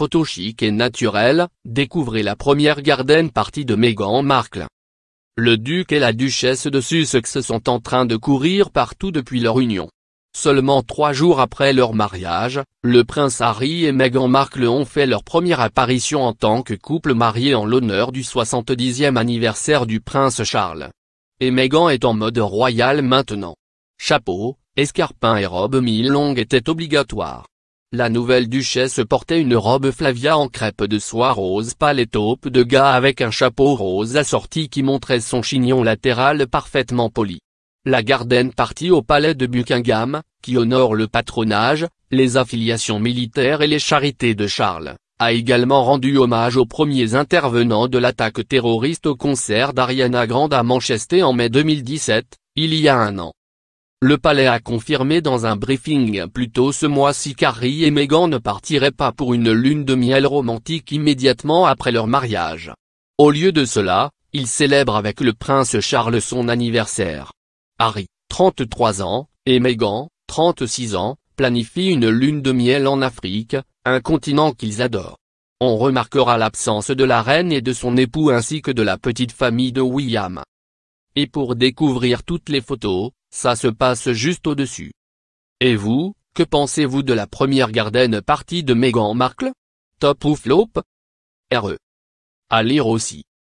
Photo chic et naturel, découvrez la première garden partie de Meghan Markle. Le duc et la duchesse de Sussex sont en train de courir partout depuis leur union. Seulement trois jours après leur mariage, le prince Harry et Meghan Markle ont fait leur première apparition en tant que couple marié en l'honneur du 70e anniversaire du prince Charles. Et Meghan est en mode royal maintenant. Chapeau, escarpin et robe mi-longue étaient obligatoires. La nouvelle duchesse portait une robe Flavia en crêpe de soie rose pâle et taupe de gars avec un chapeau rose assorti qui montrait son chignon latéral parfaitement poli. La Gardenne partie au palais de Buckingham, qui honore le patronage, les affiliations militaires et les charités de Charles, a également rendu hommage aux premiers intervenants de l'attaque terroriste au concert d'Ariana Grande à Manchester en mai 2017, il y a un an. Le palais a confirmé dans un briefing plus tôt ce mois-ci qu'Harry et Meghan ne partiraient pas pour une lune de miel romantique immédiatement après leur mariage. Au lieu de cela, ils célèbrent avec le prince Charles son anniversaire. Harry, 33 ans, et Meghan, 36 ans, planifient une lune de miel en Afrique, un continent qu'ils adorent. On remarquera l'absence de la reine et de son époux ainsi que de la petite famille de William. Et pour découvrir toutes les photos, ça se passe juste au-dessus. Et vous, que pensez-vous de la première garden partie de Meghan Markle Top ou flop RE. À lire aussi.